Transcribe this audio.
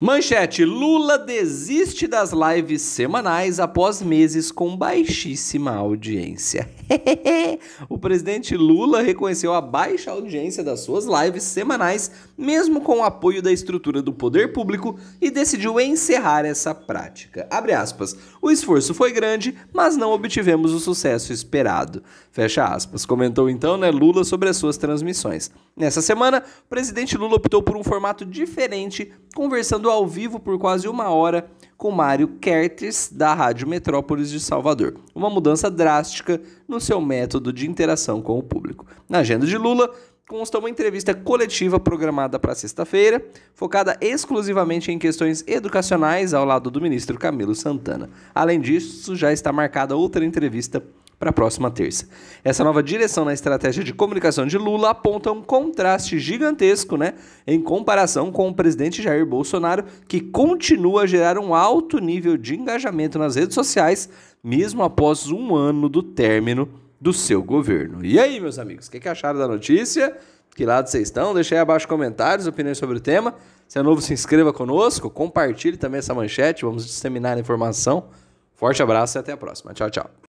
Manchete: Lula desiste das lives semanais após meses com baixíssima audiência. o presidente Lula reconheceu a baixa audiência das suas lives semanais, mesmo com o apoio da estrutura do poder público, e decidiu encerrar essa prática. Abre aspas. O esforço foi grande, mas não obtivemos o sucesso esperado. Fecha aspas. Comentou então, né, Lula sobre as suas transmissões. Nessa semana, o presidente Lula optou por um formato diferente conversando ao vivo por quase uma hora com Mário Kertes, da Rádio Metrópolis de Salvador. Uma mudança drástica no seu método de interação com o público. Na agenda de Lula, consta uma entrevista coletiva programada para sexta-feira, focada exclusivamente em questões educacionais ao lado do ministro Camilo Santana. Além disso, já está marcada outra entrevista para a próxima terça. Essa nova direção na estratégia de comunicação de Lula aponta um contraste gigantesco, né, em comparação com o presidente Jair Bolsonaro, que continua a gerar um alto nível de engajamento nas redes sociais, mesmo após um ano do término do seu governo. E aí, meus amigos, o que, que acharam da notícia? Que lado vocês estão? Deixe aí abaixo comentários, opiniões sobre o tema. Se é novo, se inscreva conosco, compartilhe também essa manchete, vamos disseminar a informação. Forte abraço e até a próxima. Tchau, tchau.